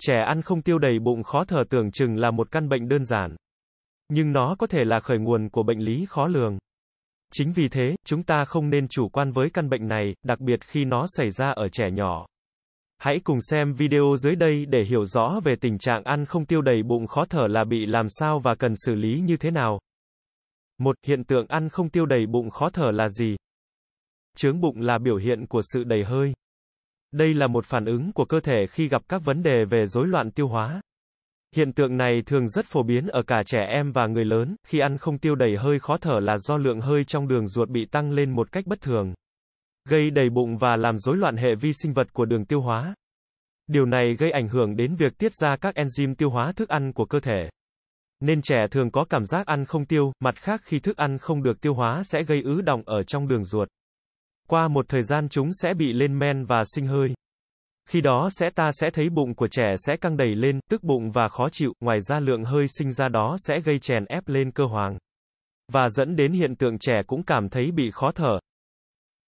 Trẻ ăn không tiêu đầy bụng khó thở tưởng chừng là một căn bệnh đơn giản. Nhưng nó có thể là khởi nguồn của bệnh lý khó lường. Chính vì thế, chúng ta không nên chủ quan với căn bệnh này, đặc biệt khi nó xảy ra ở trẻ nhỏ. Hãy cùng xem video dưới đây để hiểu rõ về tình trạng ăn không tiêu đầy bụng khó thở là bị làm sao và cần xử lý như thế nào một Hiện tượng ăn không tiêu đầy bụng khó thở là gì? Trướng bụng là biểu hiện của sự đầy hơi. Đây là một phản ứng của cơ thể khi gặp các vấn đề về rối loạn tiêu hóa. Hiện tượng này thường rất phổ biến ở cả trẻ em và người lớn, khi ăn không tiêu đầy hơi khó thở là do lượng hơi trong đường ruột bị tăng lên một cách bất thường, gây đầy bụng và làm rối loạn hệ vi sinh vật của đường tiêu hóa. Điều này gây ảnh hưởng đến việc tiết ra các enzyme tiêu hóa thức ăn của cơ thể nên trẻ thường có cảm giác ăn không tiêu, mặt khác khi thức ăn không được tiêu hóa sẽ gây ứ đọng ở trong đường ruột. Qua một thời gian chúng sẽ bị lên men và sinh hơi. Khi đó sẽ ta sẽ thấy bụng của trẻ sẽ căng đầy lên, tức bụng và khó chịu, ngoài ra lượng hơi sinh ra đó sẽ gây chèn ép lên cơ hoàng. Và dẫn đến hiện tượng trẻ cũng cảm thấy bị khó thở.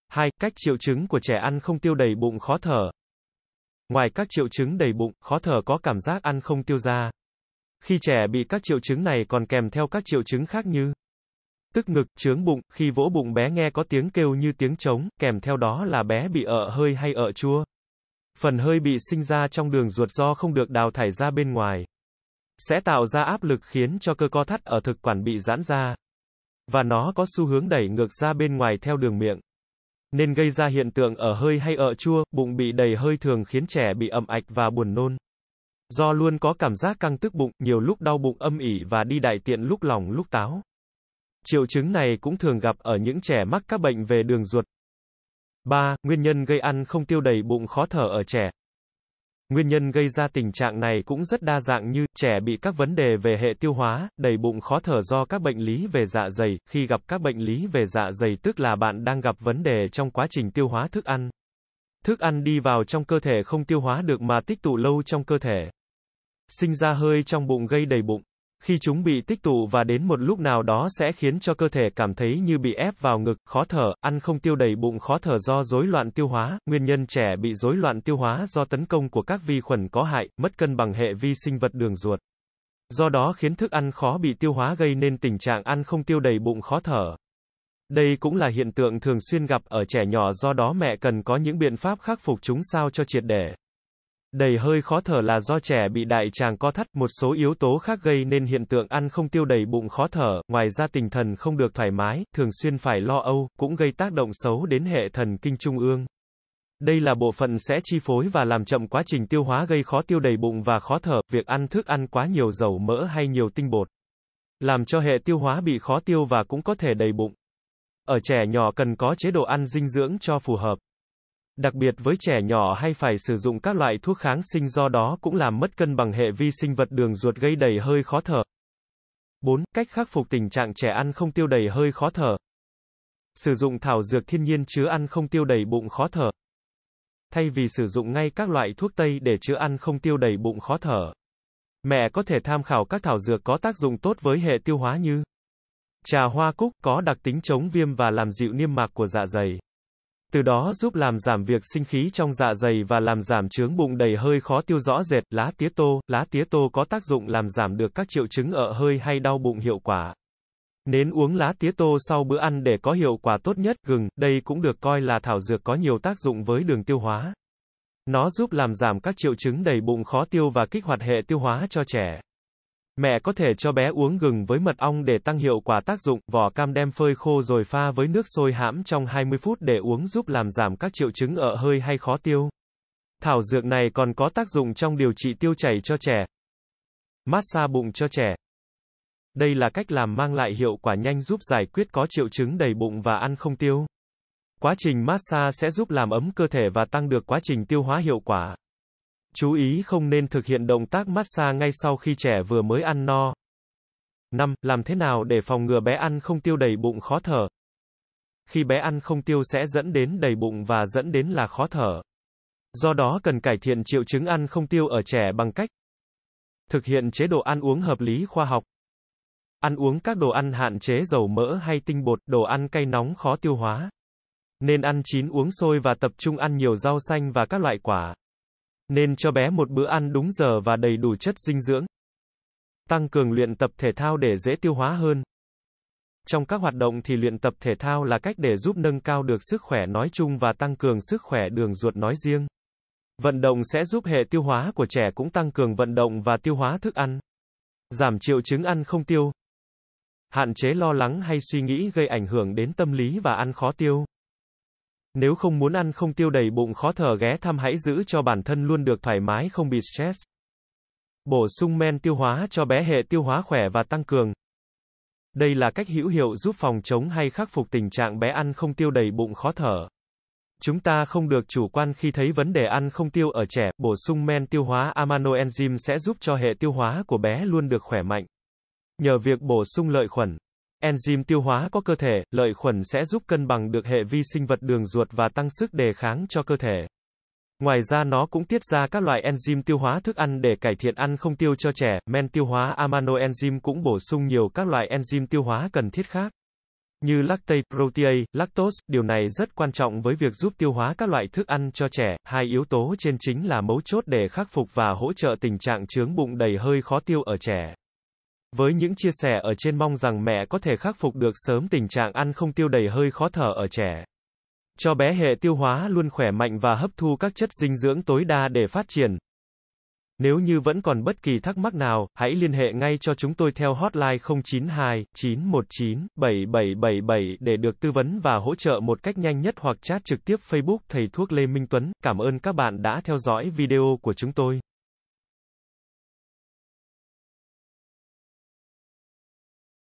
2. Cách triệu chứng của trẻ ăn không tiêu đầy bụng khó thở. Ngoài các triệu chứng đầy bụng, khó thở có cảm giác ăn không tiêu ra, khi trẻ bị các triệu chứng này còn kèm theo các triệu chứng khác như tức ngực, chướng bụng, khi vỗ bụng bé nghe có tiếng kêu như tiếng trống, kèm theo đó là bé bị ợ hơi hay ợ chua. Phần hơi bị sinh ra trong đường ruột do không được đào thải ra bên ngoài. Sẽ tạo ra áp lực khiến cho cơ co thắt ở thực quản bị giãn ra. Và nó có xu hướng đẩy ngược ra bên ngoài theo đường miệng. Nên gây ra hiện tượng ở hơi hay ợ chua, bụng bị đầy hơi thường khiến trẻ bị ẩm ạch và buồn nôn. Do luôn có cảm giác căng tức bụng, nhiều lúc đau bụng âm ỉ và đi đại tiện lúc lòng lúc táo. Triệu chứng này cũng thường gặp ở những trẻ mắc các bệnh về đường ruột. 3. Nguyên nhân gây ăn không tiêu đầy bụng khó thở ở trẻ. Nguyên nhân gây ra tình trạng này cũng rất đa dạng như trẻ bị các vấn đề về hệ tiêu hóa, đầy bụng khó thở do các bệnh lý về dạ dày, khi gặp các bệnh lý về dạ dày tức là bạn đang gặp vấn đề trong quá trình tiêu hóa thức ăn. Thức ăn đi vào trong cơ thể không tiêu hóa được mà tích tụ lâu trong cơ thể. Sinh ra hơi trong bụng gây đầy bụng. Khi chúng bị tích tụ và đến một lúc nào đó sẽ khiến cho cơ thể cảm thấy như bị ép vào ngực, khó thở, ăn không tiêu đầy bụng khó thở do rối loạn tiêu hóa, nguyên nhân trẻ bị rối loạn tiêu hóa do tấn công của các vi khuẩn có hại, mất cân bằng hệ vi sinh vật đường ruột. Do đó khiến thức ăn khó bị tiêu hóa gây nên tình trạng ăn không tiêu đầy bụng khó thở. Đây cũng là hiện tượng thường xuyên gặp ở trẻ nhỏ do đó mẹ cần có những biện pháp khắc phục chúng sao cho triệt để. Đầy hơi khó thở là do trẻ bị đại tràng co thắt, một số yếu tố khác gây nên hiện tượng ăn không tiêu đầy bụng khó thở, ngoài ra tinh thần không được thoải mái, thường xuyên phải lo âu, cũng gây tác động xấu đến hệ thần kinh trung ương. Đây là bộ phận sẽ chi phối và làm chậm quá trình tiêu hóa gây khó tiêu đầy bụng và khó thở, việc ăn thức ăn quá nhiều dầu mỡ hay nhiều tinh bột. Làm cho hệ tiêu hóa bị khó tiêu và cũng có thể đầy bụng. Ở trẻ nhỏ cần có chế độ ăn dinh dưỡng cho phù hợp. Đặc biệt với trẻ nhỏ hay phải sử dụng các loại thuốc kháng sinh do đó cũng làm mất cân bằng hệ vi sinh vật đường ruột gây đầy hơi khó thở. 4. Cách khắc phục tình trạng trẻ ăn không tiêu đầy hơi khó thở. Sử dụng thảo dược thiên nhiên chứa ăn không tiêu đầy bụng khó thở. Thay vì sử dụng ngay các loại thuốc tây để chữa ăn không tiêu đầy bụng khó thở, mẹ có thể tham khảo các thảo dược có tác dụng tốt với hệ tiêu hóa như Trà hoa cúc có đặc tính chống viêm và làm dịu niêm mạc của dạ dày. Từ đó giúp làm giảm việc sinh khí trong dạ dày và làm giảm trướng bụng đầy hơi khó tiêu rõ rệt. Lá tía tô, lá tía tô có tác dụng làm giảm được các triệu chứng ở hơi hay đau bụng hiệu quả. Nên uống lá tía tô sau bữa ăn để có hiệu quả tốt nhất, gừng, đây cũng được coi là thảo dược có nhiều tác dụng với đường tiêu hóa. Nó giúp làm giảm các triệu chứng đầy bụng khó tiêu và kích hoạt hệ tiêu hóa cho trẻ. Mẹ có thể cho bé uống gừng với mật ong để tăng hiệu quả tác dụng, vỏ cam đem phơi khô rồi pha với nước sôi hãm trong 20 phút để uống giúp làm giảm các triệu chứng ở hơi hay khó tiêu. Thảo dược này còn có tác dụng trong điều trị tiêu chảy cho trẻ. Massage bụng cho trẻ. Đây là cách làm mang lại hiệu quả nhanh giúp giải quyết có triệu chứng đầy bụng và ăn không tiêu. Quá trình massage sẽ giúp làm ấm cơ thể và tăng được quá trình tiêu hóa hiệu quả. Chú ý không nên thực hiện động tác massage ngay sau khi trẻ vừa mới ăn no. 5. Làm thế nào để phòng ngừa bé ăn không tiêu đầy bụng khó thở? Khi bé ăn không tiêu sẽ dẫn đến đầy bụng và dẫn đến là khó thở. Do đó cần cải thiện triệu chứng ăn không tiêu ở trẻ bằng cách thực hiện chế độ ăn uống hợp lý khoa học, ăn uống các đồ ăn hạn chế dầu mỡ hay tinh bột, đồ ăn cay nóng khó tiêu hóa. Nên ăn chín uống sôi và tập trung ăn nhiều rau xanh và các loại quả. Nên cho bé một bữa ăn đúng giờ và đầy đủ chất dinh dưỡng. Tăng cường luyện tập thể thao để dễ tiêu hóa hơn. Trong các hoạt động thì luyện tập thể thao là cách để giúp nâng cao được sức khỏe nói chung và tăng cường sức khỏe đường ruột nói riêng. Vận động sẽ giúp hệ tiêu hóa của trẻ cũng tăng cường vận động và tiêu hóa thức ăn. Giảm triệu chứng ăn không tiêu. Hạn chế lo lắng hay suy nghĩ gây ảnh hưởng đến tâm lý và ăn khó tiêu. Nếu không muốn ăn không tiêu đầy bụng khó thở ghé thăm hãy giữ cho bản thân luôn được thoải mái không bị stress. Bổ sung men tiêu hóa cho bé hệ tiêu hóa khỏe và tăng cường. Đây là cách hữu hiệu giúp phòng chống hay khắc phục tình trạng bé ăn không tiêu đầy bụng khó thở. Chúng ta không được chủ quan khi thấy vấn đề ăn không tiêu ở trẻ, bổ sung men tiêu hóa amino enzyme sẽ giúp cho hệ tiêu hóa của bé luôn được khỏe mạnh. Nhờ việc bổ sung lợi khuẩn, enzyme tiêu hóa có cơ thể, lợi khuẩn sẽ giúp cân bằng được hệ vi sinh vật đường ruột và tăng sức đề kháng cho cơ thể. Ngoài ra nó cũng tiết ra các loại enzyme tiêu hóa thức ăn để cải thiện ăn không tiêu cho trẻ, men tiêu hóa amino enzyme cũng bổ sung nhiều các loại enzyme tiêu hóa cần thiết khác như lactate, protease, lactose, điều này rất quan trọng với việc giúp tiêu hóa các loại thức ăn cho trẻ. Hai yếu tố trên chính là mấu chốt để khắc phục và hỗ trợ tình trạng chướng bụng đầy hơi khó tiêu ở trẻ. Với những chia sẻ ở trên mong rằng mẹ có thể khắc phục được sớm tình trạng ăn không tiêu đầy hơi khó thở ở trẻ. Cho bé hệ tiêu hóa luôn khỏe mạnh và hấp thu các chất dinh dưỡng tối đa để phát triển. Nếu như vẫn còn bất kỳ thắc mắc nào, hãy liên hệ ngay cho chúng tôi theo hotline 092 919 7777 để được tư vấn và hỗ trợ một cách nhanh nhất hoặc chat trực tiếp Facebook Thầy Thuốc Lê Minh Tuấn. Cảm ơn các bạn đã theo dõi video của chúng tôi.